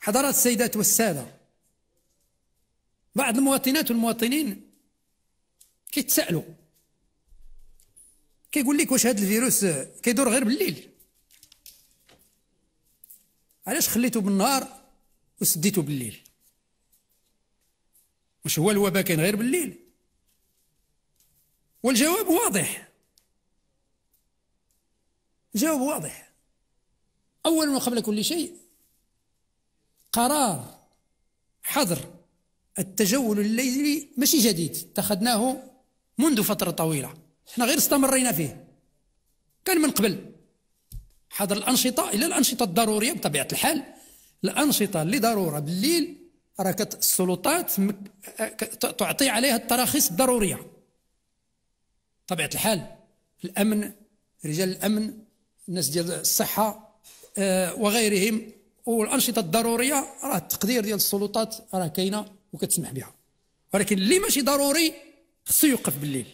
حضرات السيدات والسادة بعض المواطنات والمواطنين كيتسألوا كيقول لك واش هذا الفيروس كيدور غير بالليل علاش خليته بالنهار وسديته بالليل واش هو الوباء كان غير بالليل والجواب واضح الجواب واضح اولا وقبل كل شيء قرار حظر التجول الليلي ماشي جديد اتخذناه منذ فترة طويلة احنا غير استمرينا فيه كان من قبل حظر الأنشطة إلا الأنشطة الضرورية بطبيعة الحال الأنشطة اللي ضرورة بالليل راه السلطات تعطي عليها التراخيص الضرورية طبيعة الحال الأمن رجال الأمن الناس ديال الصحة آه، وغيرهم والانشطه الضروريه راه التقدير ديال السلطات راه كاينه وكتسمح بها ولكن اللي ماشي ضروري خصو يوقف بالليل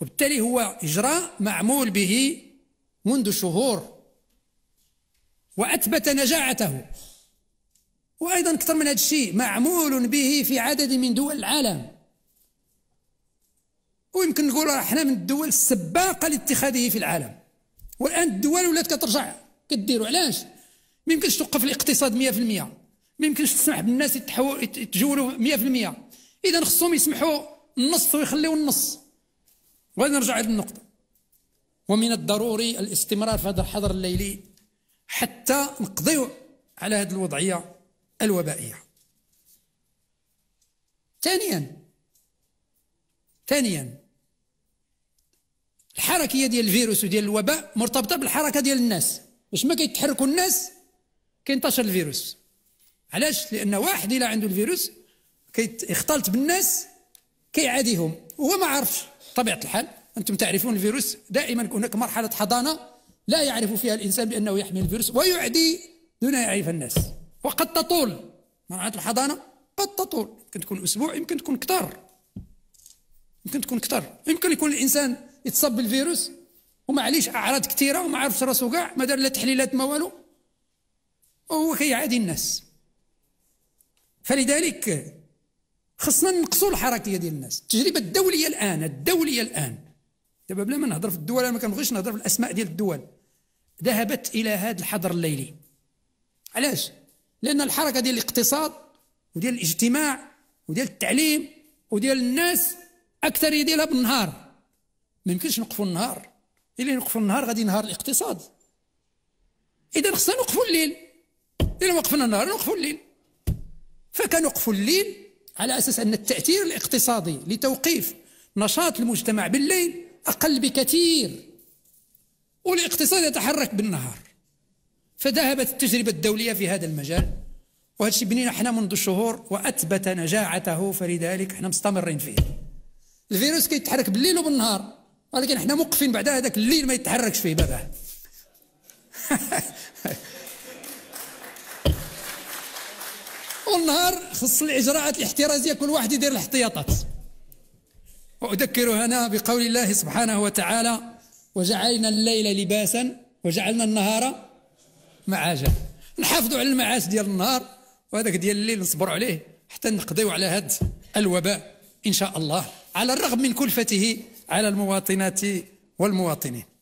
وبالتالي هو اجراء معمول به منذ شهور واثبت نجاعته وايضا اكثر من هذا الشيء معمول به في عدد من دول العالم ويمكن نقول راه حنا من الدول السباقه لاتخاذه في العالم والان الدول ولات كترجع كديروا علاش ما يمكنش توقف الاقتصاد 100% ما يمكنش تسمح بالناس يتجولوا 100% اذا خصهم يسمحوا النص ويخليوا النص وين نرجع هذه النقطه ومن الضروري الاستمرار في هذا الحظر الليلي حتى نقضيو على هذه الوضعيه الوبائيه ثانيا ثانيا الحركيه ديال الفيروس وديال الوباء مرتبطه بالحركه ديال الناس باش ما كيتحركوا الناس كينتشر الفيروس علاش لان واحد الا عنده الفيروس كيختلط بالناس كيعاديهم وهو ما عرفش طبيعه الحال انتم تعرفون الفيروس دائما هناك مرحله حضانه لا يعرف فيها الانسان بانه يحمل الفيروس ويعدي دون ان يعرف الناس وقد تطول مرحله الحضانه قد تطول يمكن تكون اسبوع يمكن تكون اكثر يمكن تكون اكثر يمكن يكون الانسان يتصاب بالفيروس وما اعراض كثيره وما عرفش راسه كاع ما دار لا تحليلات ما والو وهو كيعادي الناس فلذلك خصنا نقصوا الحركيه ديال الناس التجربه الدوليه الان الدوليه الان دابا بلا ما نهضر في الدول انا ما كنبغيش نهضر في الاسماء ديال الدول ذهبت الى هذا الحظر الليلي علاش لان الحركه ديال الاقتصاد وديال الاجتماع وديال التعليم وديال الناس اكثر ديالها بالنهار ما يمكنش نوقفوا النهار الا نوقفوا النهار غادي ينهار الاقتصاد اذا خصنا نوقفوا الليل الا وقفنا النهار نوقفوا الليل فكنوقفوا الليل على أساس أن التأثير الاقتصادي لتوقيف نشاط المجتمع بالليل أقل بكثير والاقتصاد يتحرك بالنهار فذهبت التجربة الدولية في هذا المجال وهذا الشيء بنينا احنا منذ شهور وأثبت نجاعته فلذلك احنا مستمرين فيه الفيروس كيتحرك بالليل وبالنهار ولكن احنا موقفين بعد هذاك الليل ما يتحركش فيه باباه النهار خص الاجراءات الاحترازيه كل واحد يدير الاحتياطات واذكر هنا بقول الله سبحانه وتعالى وجعلنا الليل لباسا وجعلنا النهار معاشا نحافظوا على المعاش ديال النهار وهذاك ديال الليل نصبروا عليه حتى نقضيو على هذا الوباء ان شاء الله على الرغم من كلفته على المواطنات والمواطنين